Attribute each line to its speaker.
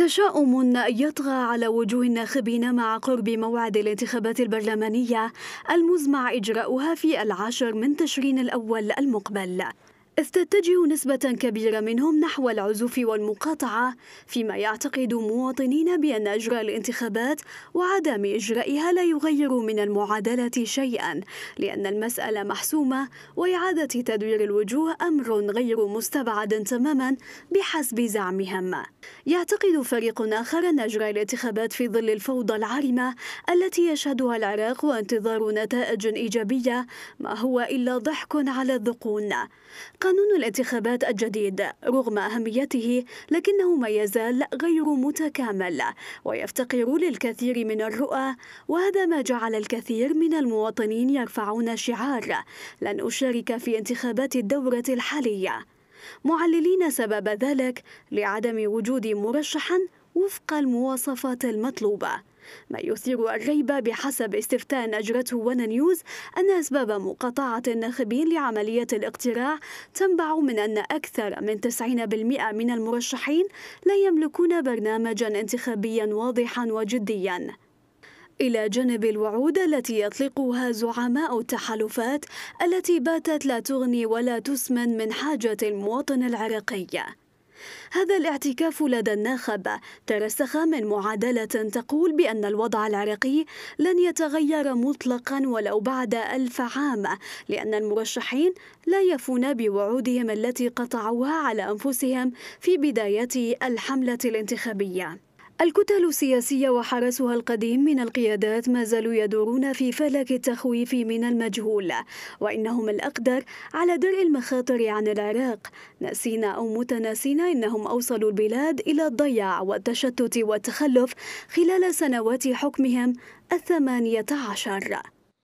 Speaker 1: تشاؤم يطغى على وجوه الناخبين مع قرب موعد الانتخابات البرلمانية المزمع إجراؤها في العاشر من تشرين الأول المقبل إذ تتجه نسبة كبيرة منهم نحو العزوف والمقاطعة فيما يعتقد مواطنين بأن إجراء الانتخابات وعدم إجرائها لا يغير من المعادلة شيئا لأن المسألة محسومة وإعادة تدوير الوجوه أمر غير مستبعد تماما بحسب زعمهم يعتقد فريق آخر أن إجراء الانتخابات في ظل الفوضى العارمة التي يشهدها العراق وانتظار نتائج إيجابية ما هو إلا ضحك على الذقون قانون الانتخابات الجديد رغم أهميته لكنه ما يزال غير متكامل ويفتقر للكثير من الرؤى وهذا ما جعل الكثير من المواطنين يرفعون شعار لن أشارك في انتخابات الدورة الحالية معللين سبب ذلك لعدم وجود مرشح وفق المواصفات المطلوبة ما يثير الريب بحسب استفتاء أجرته ونا نيوز أن أسباب مقاطعة الناخبين لعملية الاقتراع تنبع من أن أكثر من 90% من المرشحين لا يملكون برنامجا انتخابيا واضحا وجديا إلى جانب الوعود التي يطلقها زعماء التحالفات التي باتت لا تغني ولا تسمن من حاجة المواطن العراقي هذا الاعتكاف لدى الناخب ترسخ من معادلة تقول بأن الوضع العراقي لن يتغير مطلقا ولو بعد ألف عام لأن المرشحين لا يفون بوعودهم التي قطعوها على أنفسهم في بداية الحملة الانتخابية الكتل السياسية وحرسها القديم من القيادات ما زالوا يدورون في فلك التخويف من المجهول وإنهم الأقدر على درء المخاطر عن العراق ناسين أو متناسين إنهم أوصلوا البلاد إلى الضياع والتشتت والتخلف خلال سنوات حكمهم الثمانية عشر